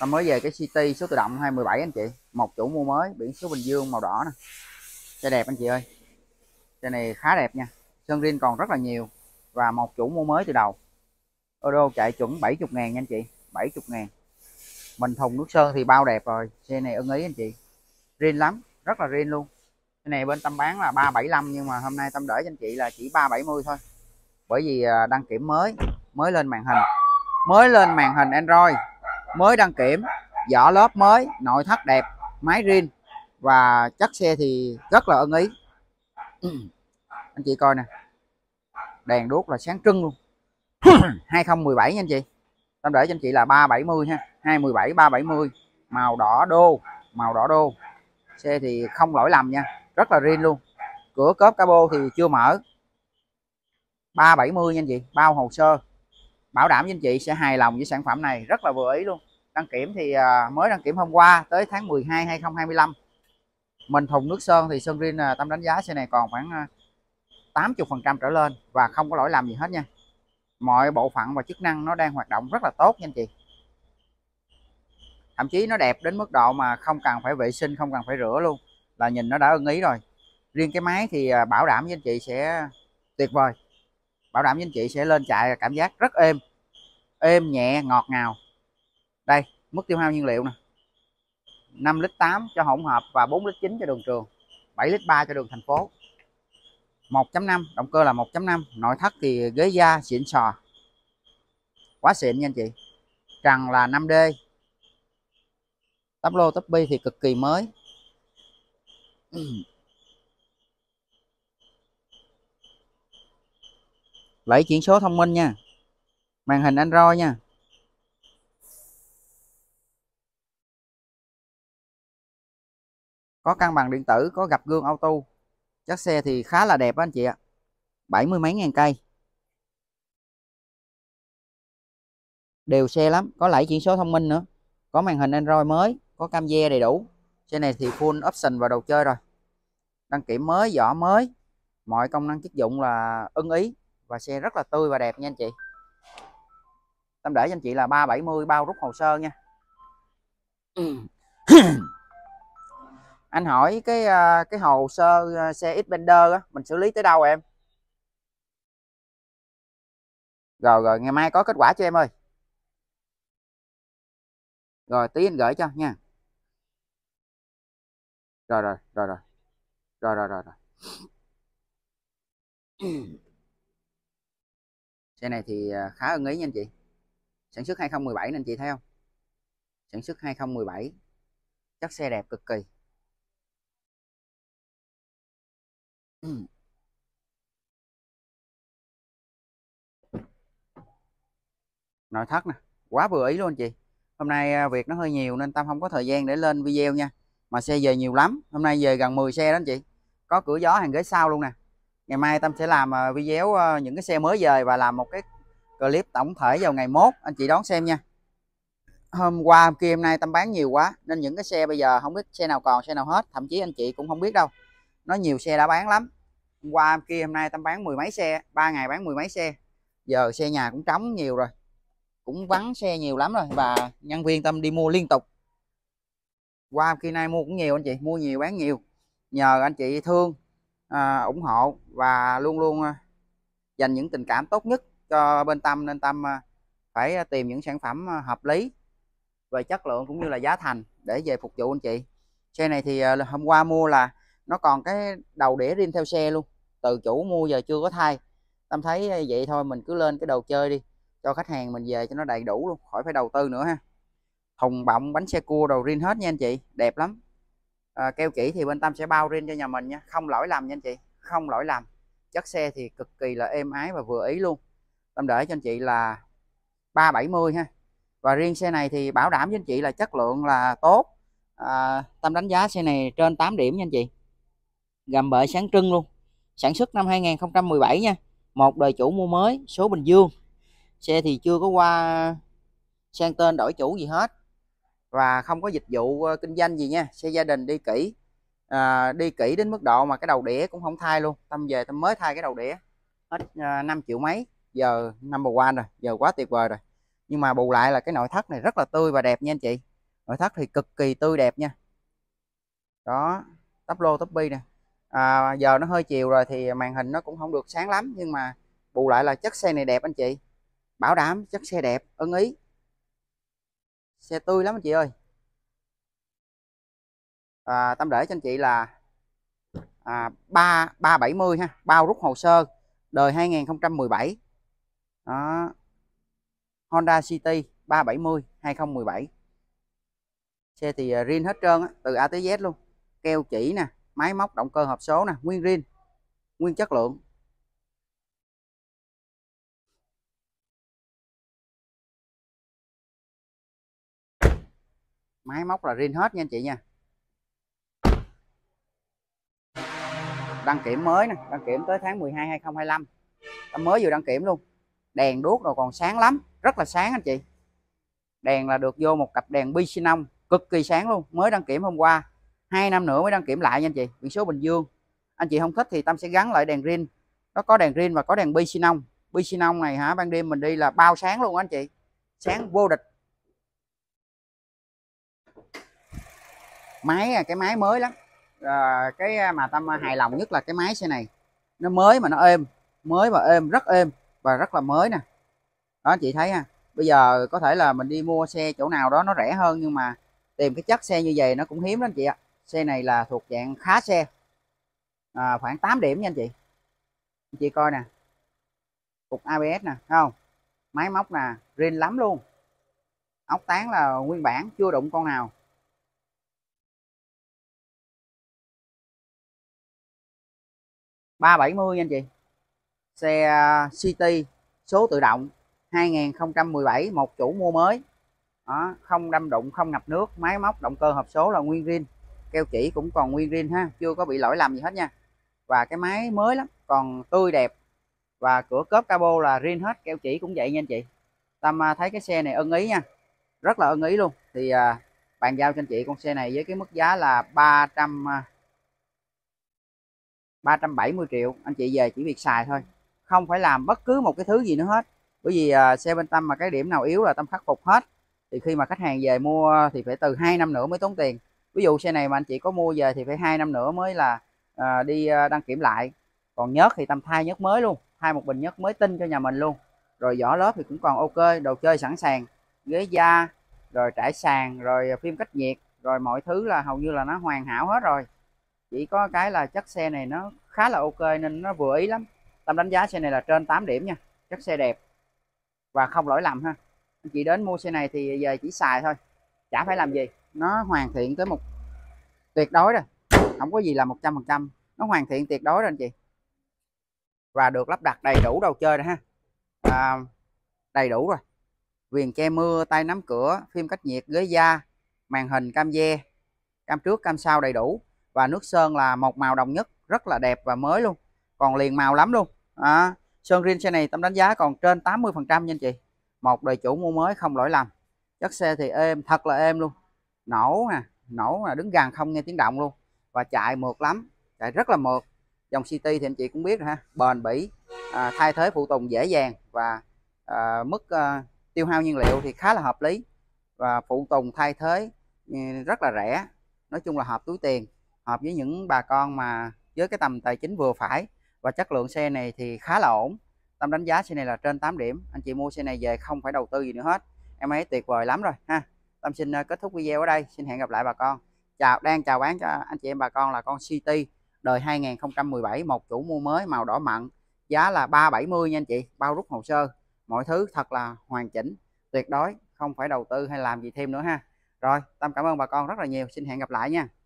ta mới về cái City số tự động 217 anh chị một chủ mua mới biển số Bình Dương màu đỏ nè xe đẹp anh chị ơi xe này khá đẹp nha sơn riêng còn rất là nhiều và một chủ mua mới từ đầu Euro chạy chuẩn 70 ngàn nha anh chị 70 ngàn mình thùng nước sơn thì bao đẹp rồi xe này ưng ý anh chị riêng lắm rất là riêng luôn cái này bên tâm bán là 375 nhưng mà hôm nay tâm để cho anh chị là chỉ 370 thôi bởi vì à, đăng kiểm mới mới lên màn hình mới lên màn hình Android mới đăng kiểm vỏ lớp mới nội thất đẹp máy riêng và chất xe thì rất là ưng ý anh chị coi nè đèn đuốc là sáng trưng luôn 2017 nha anh chị Tâm để cho anh chị là 370 ha 217 370 màu đỏ đô màu đỏ đô xe thì không lỗi lầm nha rất là riêng luôn cửa cốp cabo thì chưa mở 370 nha anh chị bao hồ sơ bảo đảm với anh chị sẽ hài lòng với sản phẩm này rất là vừa ý luôn đăng kiểm thì à, mới đăng kiểm hôm qua tới tháng 12 2025 mình thùng nước sơn thì sơn riêng à, tâm đánh giá xe này còn khoảng 80% à, trở lên và không có lỗi làm gì hết nha mọi bộ phận và chức năng nó đang hoạt động rất là tốt nha anh chị thậm chí nó đẹp đến mức độ mà không cần phải vệ sinh không cần phải rửa luôn là nhìn nó đã ưng ý rồi riêng cái máy thì bảo đảm với anh chị sẽ tuyệt vời bảo đảm với anh chị sẽ lên chạy cảm giác rất êm êm nhẹ ngọt ngào đây mức tiêu hao nhiên liệu nè 5 lít 8 cho hỗn hợp và 4 lít 9 cho đường trường 7 lít 3 cho đường thành phố 1.5 động cơ là 1.5 nội thất thì ghế da xịn sò quá xịn nha anh chị trần là 5D tắp lô tắp bi thì cực kỳ mới lẫy chuyển số thông minh nha màn hình Android nha có cân bằng điện tử có gặp gương auto chất xe thì khá là đẹp á anh chị ạ bảy mươi mấy ngàn cây đều xe lắm có lẫy chuyển số thông minh nữa có màn hình Android mới có cam ve đầy đủ xe này thì full option và đồ chơi rồi đăng kiểm mới vỏ mới mọi công năng chức dụng là ưng ý và xe rất là tươi và đẹp nha anh chị Tâm để cho anh chị là 370 bao rút hồ sơ nha anh hỏi cái à, cái hồ sơ à, xe Xpander á mình xử lý tới đâu em rồi rồi ngày mai có kết quả cho em ơi rồi tí anh gửi cho nha rồi rồi rồi rồi rồi rồi rồi rồi xe này thì à, khá ưng ý nha anh chị sản xuất 2017 nên chị thấy không sản xuất 2017 chất xe đẹp cực kỳ nội thất nè quá vừa ý luôn chị hôm nay à, việc nó hơi nhiều nên tâm không có thời gian để lên video nha mà xe về nhiều lắm hôm nay về gần 10 xe đó anh chị có cửa gió hàng ghế sau luôn nè ngày mai Tâm sẽ làm à, video à, những cái xe mới về và làm một cái clip tổng thể vào ngày mốt anh chị đón xem nha hôm qua hôm kia hôm nay Tâm bán nhiều quá nên những cái xe bây giờ không biết xe nào còn xe nào hết thậm chí anh chị cũng không biết đâu nó nhiều xe đã bán lắm hôm qua hôm kia hôm nay Tâm bán mười mấy xe ba ngày bán mười mấy xe giờ xe nhà cũng trống nhiều rồi cũng vắng xe nhiều lắm rồi và nhân viên Tâm đi mua liên tục qua hôm kia nay mua cũng nhiều anh chị mua nhiều bán nhiều nhờ anh chị thương À, ủng hộ và luôn luôn à, dành những tình cảm tốt nhất cho bên Tâm nên Tâm à, phải tìm những sản phẩm hợp lý về chất lượng cũng như là giá thành để về phục vụ anh chị xe này thì hôm qua mua là nó còn cái đầu đĩa riêng theo xe luôn từ chủ mua giờ chưa có thay Tâm thấy vậy thôi mình cứ lên cái đầu chơi đi cho khách hàng mình về cho nó đầy đủ luôn khỏi phải đầu tư nữa ha thùng bọng bánh xe cua đầu riêng hết nha anh chị đẹp lắm à, keo chỉ thì bên Tâm sẽ bao riêng cho nhà mình nha không lỗi làm nha anh chị không lỗi làm, chất xe thì cực kỳ là êm ái và vừa ý luôn Tâm để cho anh chị là 370 ha và riêng xe này thì bảo đảm với anh chị là chất lượng là tốt à, Tâm đánh giá xe này trên 8 điểm nha anh chị gầm bệ sáng trưng luôn sản xuất năm 2017 nha một đời chủ mua mới số Bình Dương xe thì chưa có qua sang tên đổi chủ gì hết và không có dịch vụ ờ, kinh doanh gì nha xe gia đình đi kỹ à, đi kỹ đến mức độ mà cái đầu đĩa cũng không thay luôn tâm về tâm mới thay cái đầu đĩa hết à, ờ, 5 triệu mấy giờ năm number one rồi giờ quá tuyệt vời rồi nhưng mà bù lại là cái nội thất này rất là tươi và đẹp nha anh chị nội thất thì cực kỳ tươi đẹp nha đó tắp lô tắp bi nè à, giờ nó hơi chiều rồi thì màn hình nó cũng không được sáng lắm nhưng mà bù lại là chất xe này đẹp anh chị bảo đảm chất xe đẹp ưng ý xe tươi lắm anh chị ơi à, tâm để cho anh chị là à, 3 370 ha bao rút hồ sơ đời 2017 đó Honda City 370 2017 xe thì à, riêng hết trơn từ A tới Z luôn keo chỉ nè máy móc động cơ hộp số nè nguyên riêng nguyên chất lượng máy móc là riêng hết nha anh chị nha đăng kiểm mới nè đăng kiểm tới tháng 12 2025 em mới vừa đăng kiểm luôn đèn đuốc rồi còn sáng lắm rất là sáng anh chị đèn là được vô một cặp đèn bi xi cực kỳ sáng luôn mới đăng kiểm hôm qua hai năm nữa mới đăng kiểm lại nha anh chị biển số Bình Dương anh chị không thích thì Tâm sẽ gắn lại đèn rin nó có đèn rin và có đèn bi xi bi xi này hả ban đêm mình đi là bao sáng luôn anh chị sáng vô địch máy cái máy mới lắm ờ, à, cái mà tâm hài lòng nhất là cái máy xe này nó mới mà nó êm mới và êm rất êm và rất là mới nè đó chị thấy ha bây giờ có thể là mình đi mua xe chỗ nào đó nó rẻ hơn nhưng mà tìm cái chất xe như vậy nó cũng hiếm lắm chị ạ xe này là thuộc dạng khá xe à, khoảng 8 điểm nha anh chị chị coi nè cục ABS nè không máy móc nè rin lắm luôn ốc tán là nguyên bản chưa đụng con nào 370 anh chị xe à, City số tự động 2017 một chủ mua mới đó, không đâm đụng không ngập nước máy móc động cơ hộp số là nguyên rin, keo chỉ cũng còn nguyên rin ha chưa có bị lỗi làm gì hết nha và cái máy mới lắm còn tươi đẹp và cửa cốp cabo là rin hết keo chỉ cũng vậy nha anh chị Tâm à, thấy cái xe này ưng ý nha rất là ưng ý luôn thì à, bàn giao cho anh chị con xe này với cái mức giá là 300 370 triệu anh chị về chỉ việc xài thôi không phải làm bất cứ một cái thứ gì nữa hết bởi vì à, xe bên tâm mà cái điểm nào yếu là tâm khắc phục hết thì khi mà khách hàng về mua thì phải từ 2 năm nữa mới tốn tiền ví dụ xe này mà anh chị có mua về thì phải hai năm nữa mới là à, đi à, đăng kiểm lại còn nhớt thì tâm thay nhớt mới luôn thay một bình nhớt mới tinh cho nhà mình luôn rồi vỏ lớp thì cũng còn ok đồ chơi sẵn sàng ghế da rồi trải sàn rồi phim cách nhiệt rồi mọi thứ là hầu như là nó hoàn hảo hết rồi chỉ có cái là chất xe này nó khá là ok nên nó vừa ý lắm Tâm đánh giá xe này là trên 8 điểm nha chất xe đẹp và không lỗi lầm ha anh chị đến mua xe này thì về chỉ xài thôi chả phải làm gì nó hoàn thiện tới một tuyệt đối rồi không có gì là một trăm phần trăm nó hoàn thiện tuyệt đối rồi anh chị và được lắp đặt đầy đủ đồ chơi rồi ha à, đầy đủ rồi viền che mưa tay nắm cửa phim cách nhiệt ghế da màn hình cam ve cam trước cam sau đầy đủ và nước sơn là một màu đồng nhất rất là đẹp và mới luôn còn liền màu lắm luôn à, sơn riêng xe này tâm đánh giá còn trên 80 phần trăm nha anh chị một đời chủ mua mới không lỗi lầm chất xe thì êm thật là êm luôn nổ nè nổ là đứng gần không nghe tiếng động luôn và chạy mượt lắm chạy rất là mượt dòng city thì anh chị cũng biết ha bền bỉ à, thay thế phụ tùng dễ dàng và à, mức à, tiêu hao nhiên liệu thì khá là hợp lý và phụ tùng thay thế ừ, rất là rẻ nói chung là hợp túi tiền hợp với những bà con mà với cái tầm tài chính vừa phải và chất lượng xe này thì khá là ổn Tâm đánh giá xe này là trên 8 điểm anh chị mua xe này về không phải đầu tư gì nữa hết em ấy tuyệt vời lắm rồi ha Tâm xin ờ, kết thúc video ở đây xin hẹn gặp lại bà con chào đang chào bán cho anh chị em bà con là con City đời 2017 một chủ mua mới màu đỏ mặn giá là 370 nha anh chị bao rút hồ sơ mọi thứ thật là hoàn chỉnh tuyệt đối không phải đầu tư hay làm gì thêm nữa ha rồi Tâm cảm ơn bà con rất là nhiều xin hẹn gặp lại nha